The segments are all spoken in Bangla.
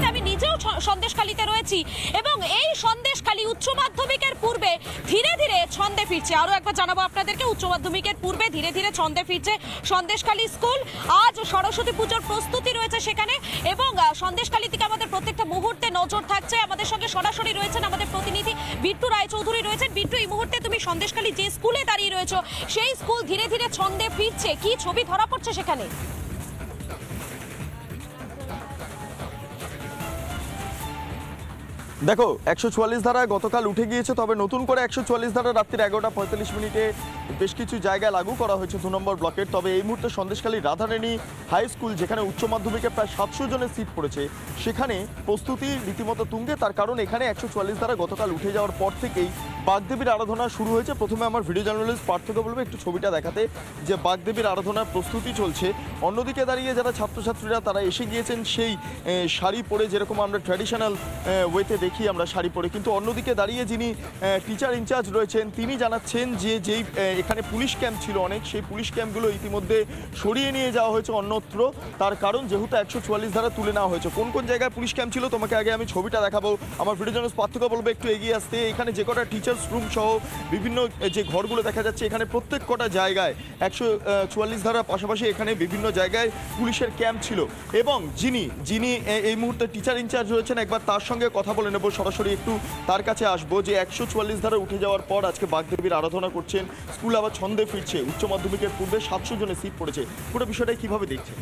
রয়েছে আমি নিজেও সন্দেশখালিতে রয়েছি এবং এই সন্দেশখালি উচ্চ মাধ্যমিকের পূর্বে ধীরে ধীরে ছন্দে ফিরছে আরও একবার জানাবো আপনাদেরকে উচ্চ মাধ্যমিকের পূর্বে ধীরে ধীরে ছন্দে ফিরছে সন্দেশখালী স্কুল আজ সরস্বতী পুজোর প্রস্তুতি রয়েছে সেখানে এবং সন্দেশখালী থেকে আমাদের প্রত্যেকটা মুহূর্তে নজর থাকছে আমাদের সঙ্গে সরাসরি রয়েছেন আমাদের প্রতিনিধি বিট্টু রায়চৌধুরী রয়েছেন বিট্টু এই মুহূর্তে তুমি সন্দেশখালী যে স্কুলে দাঁড়িয়ে রয়েছে সেই স্কুল ধীরে ধীরে ছন্দে ফিরছে কি ছবি ধরা পড়ছে সেখানে দেখো একশো চুয়াল্লিশ ধারা গতকাল উঠে গিয়েছে তবে নতুন করে একশো চুয়াল্লিশ ধারা রাত্রির এগারোটা পঁয়তাল্লিশ মিনিটে বেশ কিছু জায়গায় লাগু করা হয়েছে দু নম্বর ব্লকের তবে এই মুহূর্তে সন্দেশখালী রাধারানী হাই স্কুল যেখানে উচ্চ মাধ্যমিকে প্রায় সাতশো জনের সিট পড়েছে সেখানে প্রস্তুতি রীতিমতো তুঙ্গে তার কারণ এখানে একশো চুয়াল্লিশ ধারা গতকাল উঠে যাওয়ার পর থেকেই বাগদেবীর আরাধনা শুরু হয়েছে প্রথমে আমার ভিডিও জার্নালিস্ট পার্থকে বলবে একটু ছবিটা দেখাতে যে বাগদেবীর আরাধনার প্রস্তুতি চলছে অন্যদিকে দাঁড়িয়ে যারা ছাত্রছাত্রীরা তারা এসে গিয়েছেন সেই শাড়ি পরে যেরকম আমরা ট্র্যাডিশনাল ওয়েতে দেখি আমরা শাড়ি পরে কিন্তু অন্যদিকে দাঁড়িয়ে যিনি টিচার ইনচার্জ রয়েছেন তিনি জানাচ্ছেন যে যেই এখানে পুলিশ ক্যাম্প ছিল অনেক সেই পুলিশ ক্যাম্পগুলো ইতিমধ্যে সরিয়ে নিয়ে যাওয়া হয়েছে অন্যত্র তার কারণ যেহেতু একশো চুয়াল্লিশ ধারা তুলে নেওয়া হয়েছে কোন কোন জায়গায় পুলিশ ক্যাম্প ছিল তোমাকে আগে আমি ছবিটা দেখাবো আমার ভিডিও জার্নালিস্ট পার্থক্য বলবে একটু এগিয়ে আসতে এখানে যে কটা টিচার্স ক্লাসরুম সহ বিভিন্ন যে ঘরগুলো দেখা যাচ্ছে এখানে প্রত্যেক কটা জায়গায় একশো চুয়াল্লিশ ধারার পাশাপাশি এখানে বিভিন্ন জায়গায় পুলিশের ক্যাম্প ছিল এবং যিনি যিনি এই মুহূর্তে টিচার ইনচার্জ হয়েছেন একবার তার সঙ্গে কথা বলে নেব সরাসরি একটু তার কাছে আসবো যে একশো চুয়াল্লিশ ধারা উঠে যাওয়ার পর আজকে বাগদেবীর আরাধনা করছেন স্কুল আবার ছন্দে ফিরছে উচ্চ মাধ্যমিকের পূর্বে সাতশো জনের সিট পড়েছে পুরো বিষয়টা কীভাবে দেখছেন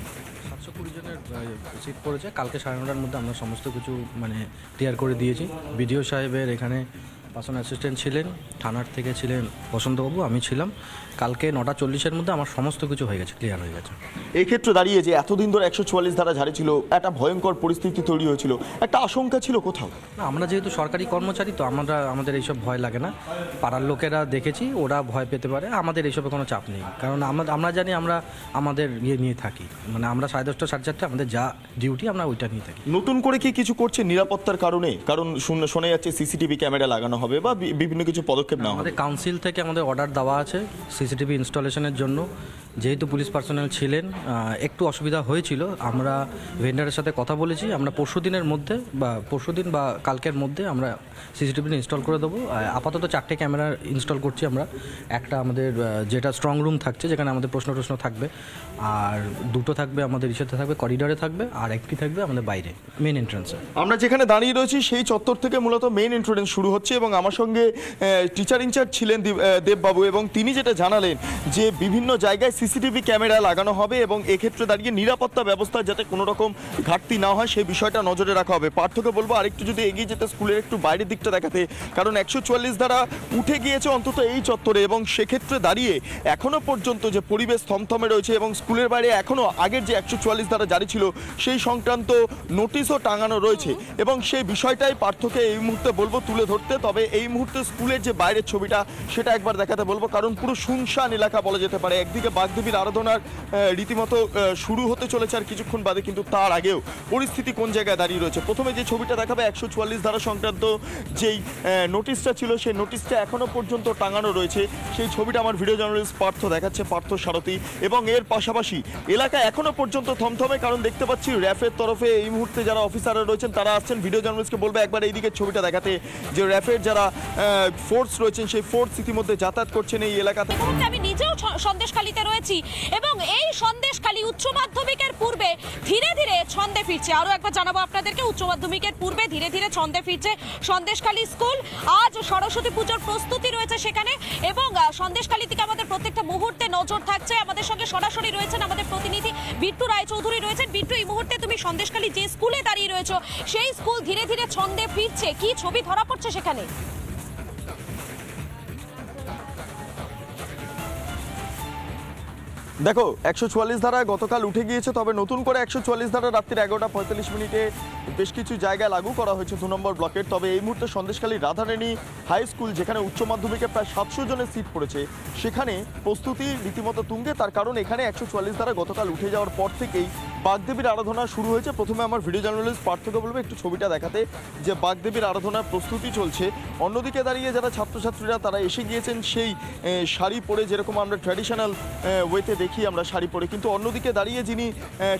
সিট পড়েছে কালকে সাড়ে নটার মধ্যে আমরা সমস্ত কিছু মানে ক্লিয়ার করে দিয়েছি বিডিও সাহেবের এখানে পার্সোনাল অ্যাসিস্ট্যান্ট ছিলেন থানার থেকে ছিলেন বসন্তবাবু আমি ছিলাম কালকে নটা চল্লিশের মধ্যে আমার সমস্ত কিছু হয়ে গেছে ক্লিয়ার হয়ে গেছে এক্ষেত্রে দাঁড়িয়ে যে এতদিন ধরে একশো চুয়াল্লিশ ধারা ঝাড়ে ছিল একটা ভয়ঙ্কর পরিস্থিতি তৈরি হয়েছিল একটা আশঙ্কা ছিল কোথাও না আমরা যেহেতু সরকারি কর্মচারী তো আমরা আমাদের এইসব ভয় লাগে না পাড়ার লোকেরা দেখেছি ওরা ভয় পেতে পারে আমাদের এইসবে কোনো চাপ নেই কারণ আমরা আমরা জানি আমরা আমাদের ইয়ে নিয়ে থাকি মানে আমরা সাড়ে দশটা সাড়ে চারটে আমাদের যা ডিউটি আমরা ওইটা নিয়ে থাকি নতুন করে কি কিছু করছে নিরাপত্তার কারণে কারণ শুনে শোনা যাচ্ছে সিসিটিভি ক্যামেরা লাগানো হবে হবে বা বিভিন্ন কিছু পদক্ষেপ নেওয়া হবে কাউন্সিল থেকে আমাদের অর্ডার দেওয়া আছে সিসিটিভি ইনস্টলেশনের জন্য যেহেতু পুলিশ পার্সোনাল ছিলেন একটু অসুবিধা হয়েছিল আমরা ভেন্ডারের সাথে কথা বলেছি আমরা পরশু দিনের মধ্যে বা পরশু দিন বা কালকের মধ্যে আমরা সিসিটিভি ইনস্টল করে দেবো আপাতত চারটে ক্যামেরা ইনস্টল করছি আমরা একটা আমাদের যেটা স্ট্রং রুম থাকছে যেখানে আমাদের প্রশ্ন টশ্ন থাকবে আর দুটো থাকবে আমাদের ইসেতে থাকবে করিডরে থাকবে আর একটি থাকবে আমাদের বাইরে মেন এন্ট্রান্সে আমরা যেখানে দাঁড়িয়ে রয়েছি সেই চত্বর থেকে মূলত মেন এন্ট্রান্স শুরু হচ্ছে এবং আমার সঙ্গে টিচার ইনচার্জ ছিলেন দেববাবু এবং তিনি যেটা জানালেন যে বিভিন্ন জায়গায় সিসিটিভি ক্যামেরা লাগানো হবে এবং এক্ষেত্রে দাঁড়িয়ে নিরাপত্তা ব্যবস্থা যাতে কোনো রকম ঘাটতি না হয় সেই বিষয়টা নজরে রাখা হবে পার্থক্য বলবো আরেকটু যদি এগিয়ে যেতে স্কুলের একটু বাইরের দিকটা দেখাতে কারণ একশো চুয়াল্লিশ ধারা উঠে গিয়েছে অন্তত এই চত্বরে এবং সেক্ষেত্রে দাঁড়িয়ে এখনও পর্যন্ত যে পরিবেশ থমথমে রয়েছে এবং স্কুলের বাইরে এখনও আগের যে একশো চুয়াল্লিশ ধারা জারি ছিল সেই সংক্রান্ত নোটিশও টাঙানো রয়েছে এবং সেই বিষয়টাই পার্থকে এই মুহূর্তে বলবো তুলে ধরতে তবে এই মুহূর্তে স্কুলের যে বাইরের ছবিটা সেটা একবার দেখাতে বলবো কারণ পুরো শুনশান এলাকা বলা যেতে পারে একদিকে বাস কাকদুবির আরাধনার রীতিমতো শুরু হতে চলেছে আর কিছুক্ষণ বাদে কিন্তু তার আগেও পরিস্থিতি কোন জায়গায় দাঁড়িয়ে রয়েছে প্রথমে যে ছবিটা দেখাবে একশো চুয়াল্লিশ ধারা সংক্রান্ত যেই নোটিশটা ছিল সেই নোটিশটা এখনও পর্যন্ত টাঙানো রয়েছে সেই ছবিটা আমার ভিডিও জার্নালিস্ট পার্থ দেখাচ্ছে পার্থ সারথী এবং এর পাশাপাশি এলাকা এখনও পর্যন্ত থমথমে কারণ দেখতে পাচ্ছি র্যাফের তরফে এই মুহূর্তে যারা অফিসাররা রয়েছেন তারা আসছেন ভিডিও জার্নালিস্টকে বলবে একবার এইদিকে ছবিটা দেখাতে যে র্যাফের যারা ফোর্স রয়েছেন সেই ফোর্স ইতিমধ্যে যাতায়াত করছেন এই এলাকাতে আমি নিজেও সন্দেশখালীতে রয়েছে হয়েছি এবং এই সন্দেশ খালি উচ্চ মাধ্যমিকের পূর্বে ধীরে ধীরে ছন্দে ফিরছে আরও একবার জানাবো আপনাদেরকে উচ্চ মাধ্যমিকের পূর্বে ধীরে ধীরে ছন্দে ফিরছে সন্দেশখালী স্কুল আজ সরস্বতী পুজোর প্রস্তুতি রয়েছে সেখানে এবং সন্দেশখালী থেকে আমাদের প্রত্যেকটা মুহূর্তে নজর থাকছে আমাদের সঙ্গে সরাসরি রয়েছেন আমাদের প্রতিনিধি বিট্টু রায়চৌধুরী রয়েছেন বিট্টু এই মুহূর্তে তুমি সন্দেশখালী যে স্কুলে দাঁড়িয়ে রয়েছে সেই স্কুল ধীরে ধীরে ছন্দে ফিরছে কি ছবি ধরা পড়ছে সেখানে দেখো একশো চুয়াল্লিশ ধারা গতকাল উঠে গিয়েছে তবে নতুন করে একশো চুয়াল্লিশ ধারা রাত্রির এগারোটা পঁয়তাল্লিশ মিনিটে বেশ কিছু জায়গায় লাগু করা হয়েছে দু নম্বর ব্লকের তবে এই মুহূর্তে সন্দেশখালী রাধারানী হাই স্কুল যেখানে উচ্চ মাধ্যমিকে প্রায় সাতশো জনের সিট পড়েছে সেখানে প্রস্তুতি রীতিমতো তুঙ্গে তার কারণ এখানে একশো চুয়াল্লিশ ধারা গতকাল উঠে যাওয়ার পর থেকেই বাগদেবীর আরাধনা শুরু হয়েছে প্রথমে আমার ভিডিও জার্নালিস্ট পার্থকে বলবে একটু ছবিটা দেখাতে যে বাগদেবীর আরাধনার প্রস্তুতি চলছে অন্যদিকে দাঁড়িয়ে যারা ছাত্রছাত্রীরা তারা এসে গিয়েছেন সেই শাড়ি পরে যেরকম আমরা ট্র্যাডিশনাল ওয়েতে দেখি আমরা শাড়ি পরে কিন্তু অন্যদিকে দাঁড়িয়ে যিনি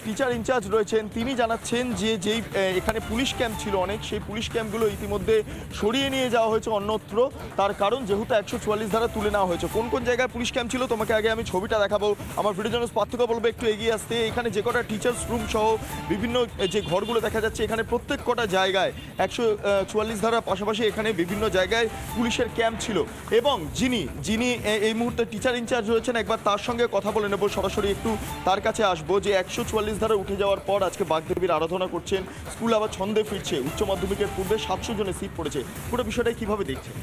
টিচার ইনচার্জ রয়েছেন তিনি জানাচ্ছেন যে যেই এখানে পুলিশ ক্যাম্প ছিল অনেক সেই পুলিশ ক্যাম্পগুলো ইতিমধ্যে সরিয়ে নিয়ে যাওয়া হয়েছে অন্যত্র তার কারণ যেহেতু একশো চুয়াল্লিশ ধারা তুলে নেওয়া হয়েছে কোন কোন জায়গায় পুলিশ ক্যাম্প ছিল তোমাকে আগে আমি ছবিটা দেখাবো আমার ভিডিও জার্নালিস্ট পার্থক্য বলবে একটু এগিয়ে আসতে এখানে যে কটা টিচার রিসার্চ রুম সহ বিভিন্ন যে ঘরগুলো দেখা যাচ্ছে এখানে প্রত্যেক কটা জায়গায় একশো চুয়াল্লিশ ধারার পাশাপাশি এখানে বিভিন্ন জায়গায় পুলিশের ক্যাম্প ছিল এবং যিনি যিনি এই মুহূর্তে টিচার ইনচার্জ হয়েছেন একবার তার সঙ্গে কথা বলে নেব সরাসরি একটু তার কাছে আসবো যে একশো চুয়াল্লিশ ধারা উঠে যাওয়ার পর আজকে বাগদেবীর আরাধনা করছেন স্কুল আবার ছন্দে ফিরছে উচ্চ মাধ্যমিকের পূর্বে সাতশো জনের সিট পড়েছে পুরো বিষয়টা কীভাবে দেখছেন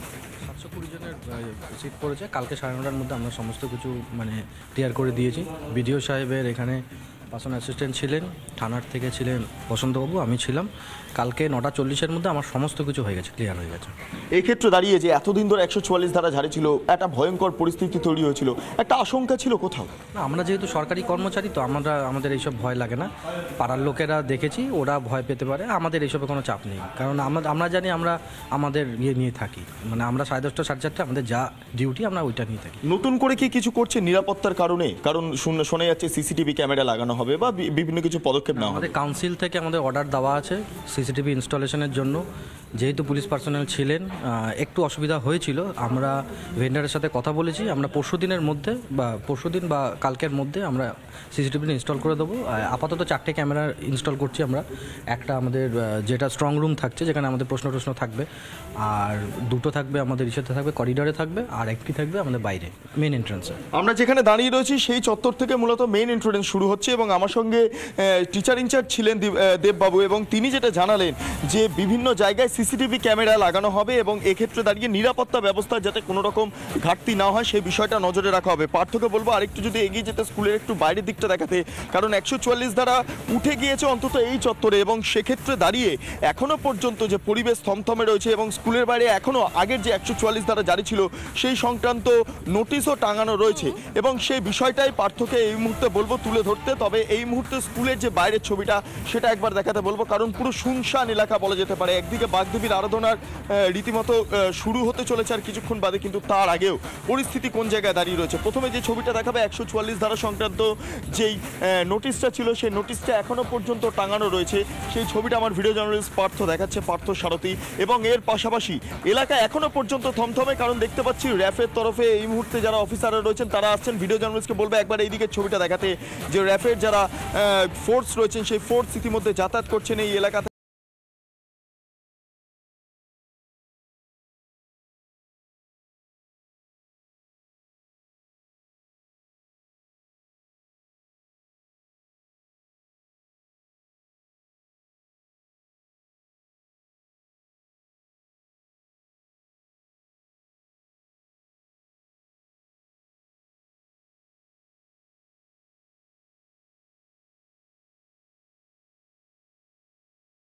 সিট পড়েছে কালকে সাড়ে নটার মধ্যে আমরা সমস্ত কিছু মানে ক্লিয়ার করে দিয়েছি বিডিও সাহেবের এখানে পার্সোনাল অ্যাসিস্ট্যান্ট ছিলেন থানার থেকে ছিলেন বসন্তবাবু আমি ছিলাম কালকে নটা চল্লিশের মধ্যে আমার সমস্ত কিছু হয়ে গেছে ক্লিয়ার হয়ে গেছে এক্ষেত্রে দাঁড়িয়ে যে এতদিন ধরে একশো চুয়াল্লিশ ধারা ঝাড়ে ছিল একটা ভয়ঙ্কর পরিস্থিতি তৈরি হয়েছিল একটা আশঙ্কা ছিল কোথাও না আমরা যেহেতু সরকারি কর্মচারী তো আমরা আমাদের এইসব ভয় লাগে না পাড়ার লোকেরা দেখেছি ওরা ভয় পেতে পারে আমাদের এইসবে কোনো চাপ নেই কারণ আমরা আমরা জানি আমরা আমাদের ইয়ে নিয়ে থাকি মানে আমরা সাড়ে দশটা সাড়ে চারটে আমাদের যা ডিউটি আমরা ওইটা নিয়ে থাকি নতুন করে কি কিছু করছে নিরাপত্তার কারণে কারণ শুনে শোনা যাচ্ছে সিসিটিভি ক্যামেরা লাগানো হবে হবে বা বিভিন্ন কিছু পদক্ষেপ নেওয়া হবে কাউন্সিল থেকে আমাদের অর্ডার দেওয়া আছে সিসিটিভি ইনস্টলেশনের জন্য যেহেতু পুলিশ পার্সোনাল ছিলেন একটু অসুবিধা হয়েছিল আমরা ভেন্ডারের সাথে কথা বলেছি আমরা পরশু দিনের মধ্যে বা পরশু দিন বা কালকের মধ্যে আমরা সিসিটিভি ইনস্টল করে দেবো আপাতত চারটে ক্যামেরা ইনস্টল করছি আমরা একটা আমাদের যেটা স্ট্রং রুম থাকছে যেখানে আমাদের প্রশ্ন টশ্ন থাকবে আর দুটো থাকবে আমাদের ইসেতে থাকবে করিডরে থাকবে আর একটি থাকবে আমাদের বাইরে মেন এন্ট্রান্সে আমরা যেখানে দাঁড়িয়ে রয়েছি সেই চত্বর থেকে মূলত মেন এন্ট্রান্স শুরু হচ্ছে এবং আমার সঙ্গে টিচার ইনচার্জ ছিলেন দেববাবু এবং তিনি যেটা জানালেন যে বিভিন্ন জায়গায় সিসিটিভি ক্যামেরা লাগানো হবে এবং এক্ষেত্রে দাঁড়িয়ে নিরাপত্তা ব্যবস্থা যাতে কোনো রকম ঘাটতি না হয় সেই বিষয়টা নজরে রাখা হবে পার্থক্য বলবো আরেকটু যদি এগিয়ে যেতে স্কুলের একটু বাইরের দিকটা দেখাতে কারণ একশো চুয়াল্লিশ ধারা উঠে গিয়েছে অন্তত এই চত্বরে এবং সেক্ষেত্রে দাঁড়িয়ে এখনও পর্যন্ত যে পরিবেশ থমথমে রয়েছে এবং স্কুলের বাইরে এখনও আগের যে একশো চুয়াল্লিশ ধারা জারি ছিল সেই সংক্রান্ত নোটিশও টাঙানো রয়েছে এবং সেই বিষয়টাই পার্থকে এই মুহূর্তে বলবো তুলে ধরতে তবে এই মুহূর্তে স্কুলের যে বাইরের ছবিটা সেটা একবার দেখাতে বলবো কারণ পুরো শুনশান এলাকা বলা যেতে পারে একদিকে বাঘ দেবীর আরাধনার রীতিমতো শুরু হতে চলেছে আর কিছুক্ষণ বাদে কিন্তু তার আগেও পরিস্থিতি কোন জায়গায় দাঁড়িয়ে রয়েছে প্রথমে যে ছবিটা দেখাবে একশো চুয়াল্লিশ ধারা সংক্রান্ত যেই নোটিশটা ছিল সেই নোটিশটা এখনও পর্যন্ত টাঙানো রয়েছে সেই ছবিটা আমার ভিডিও জার্নালিস্ট পার্থ দেখাচ্ছে পার্থ সারথী এবং এর পাশাপাশি এলাকা এখনও পর্যন্ত থমথমে কারণ দেখতে পাচ্ছি র্যাফের তরফে এই মুহূর্তে যারা অফিসাররা রয়েছেন তারা আসছেন ভিডিও জার্নালিস্টকে বলবে একবার এইদিকে ছবিটা দেখাতে যে র্যাফের যারা ফোর্স রয়েছেন সেই ফোর্স ইতিমধ্যে যাতায়াত করছেন এই এলাকাতে